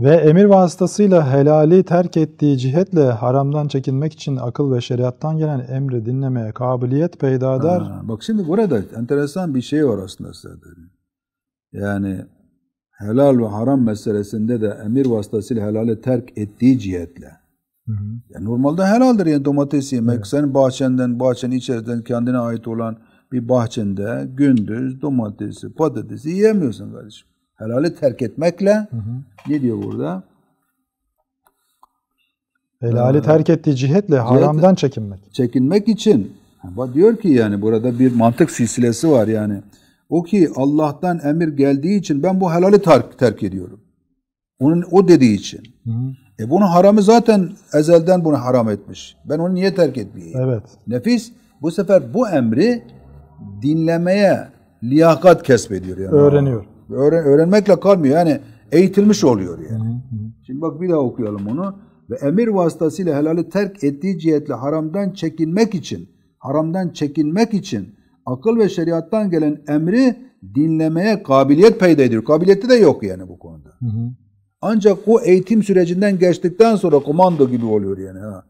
Ve emir vasıtasıyla helali terk ettiği cihetle haramdan çekinmek için akıl ve şeriattan gelen emri dinlemeye kabiliyet peyda bak şimdi burada enteresan bir şey var aslında Serdar. Yani helal ve haram meselesinde de emir vasıtasıyla helali terk ettiği cihetle. Hı hı. Yani normalde helaldir yani domates yemek. Evet. Senin bahçenden, bahçenin içerisinden kendine ait olan bir bahçende gündüz domatesi, patatesi yiyemiyorsun kardeşim. Helali terk etmekle hı hı. ne diyor burada? Helali ee, terk ettiği cihetle haramdan çekinmek. Çekinmek için. Diyor ki yani burada bir mantık silsilesi var yani. O ki Allah'tan emir geldiği için ben bu helali terk, terk ediyorum. Onun o dediği için. Hı hı. E bunu haramı zaten ezelden bunu haram etmiş. Ben onu niye terk etmeyeyim? Evet. Nefis bu sefer bu emri dinlemeye liyakat kesbediyor. Yani. Öğreniyor. Öğren, öğrenmekle kalmıyor. Yani eğitilmiş oluyor yani. Şimdi bak bir daha okuyalım onu. Ve emir vasıtasıyla helali terk ettiği cihetle haramdan çekinmek için, haramdan çekinmek için akıl ve şeriattan gelen emri dinlemeye kabiliyet peyda ediyor. Kabiliyeti de yok yani bu konuda. Hı hı. Ancak o eğitim sürecinden geçtikten sonra komando gibi oluyor yani. Ha.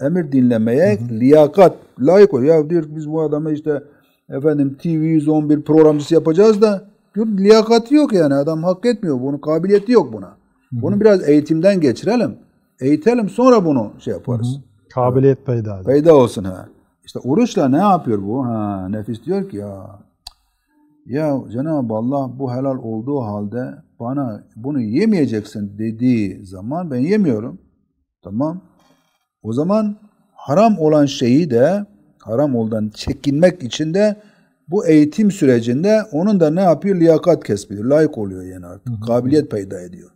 Emir dinlemeye hı hı. liyakat, layık oluyor. Ya diyor biz bu adamı işte efendim TV 111 programcısı yapacağız da Yok liyakati yok yani adam hak etmiyor bunu. Kabiliyeti yok buna. Bunu biraz eğitimden geçirelim. Eğitelim sonra bunu şey yaparız. Hı hı. Kabiliyet peyda. payda olsun ha. İşte oruçla ne yapıyor bu? Ha, nefis diyor ki ya ya Cenab-ı Allah bu helal olduğu halde bana bunu yemeyeceksin dediği zaman ben yemiyorum. Tamam. O zaman haram olan şeyi de haram oldan çekinmek için de bu eğitim sürecinde onun da ne yapıyor? Liyakat kesbediyor. Layık oluyor yani artık. Hı hı. Kabiliyet payda ediyor.